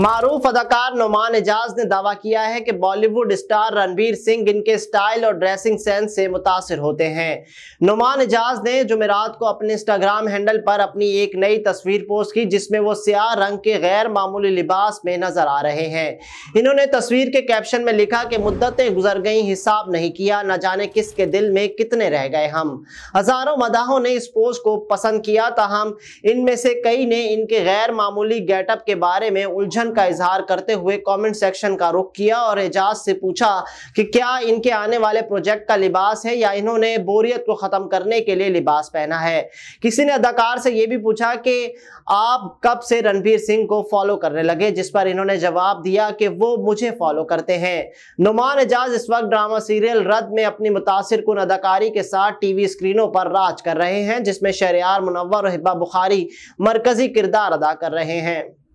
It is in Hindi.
मारूफ अदाकार नुमान एजाज ने दावा किया है कि बॉलीवुड स्टार रणवीर सिंह इनके स्टाइल और ड्रेसिंग सेंस से मुतासर होते हैं नुमान एजाज ने जुमेरात को अपने इंस्टाग्राम हैंडल पर अपनी एक नई तस्वीर पोस्ट की जिसमें वो स्याह रंग के गैर मामूली लिबास में नजर आ रहे हैं इन्होंने तस्वीर के कैप्शन में लिखा कि मुद्दतें गुजर गई हिसाब नहीं किया न जाने किसके दिल में कितने रह गए हम हजारों मदाहों ने इस पोस्ट को पसंद किया तहम इनमें से कई ने इनके गैर मामूली गेटअप के बारे में उलझन अमन का इजहार करते हुए कमेंट सेक्शन का रुख किया और एजाज से पूछा कि क्या इनके आने वाले प्रोजेक्ट का लिबास है या इन्होंने बोरियत को ख़त्म करने के लिए लिबास पहना है किसी ने अदाकार से यह भी पूछा कि आप कब से रणबीर सिंह को फॉलो करने लगे जिस पर इन्होंने जवाब दिया कि वो मुझे फॉलो करते हैं नुमान एजाज इस वक्त ड्रामा सीरियल रद में अपनी मुतासर कन अदाकारी के साथ टीवी स्क्रीनों पर राज कर रहे हैं जिसमें शरियार मुनवर और हिब्बा बुखारी मरकजी किरदार अदा कर रहे हैं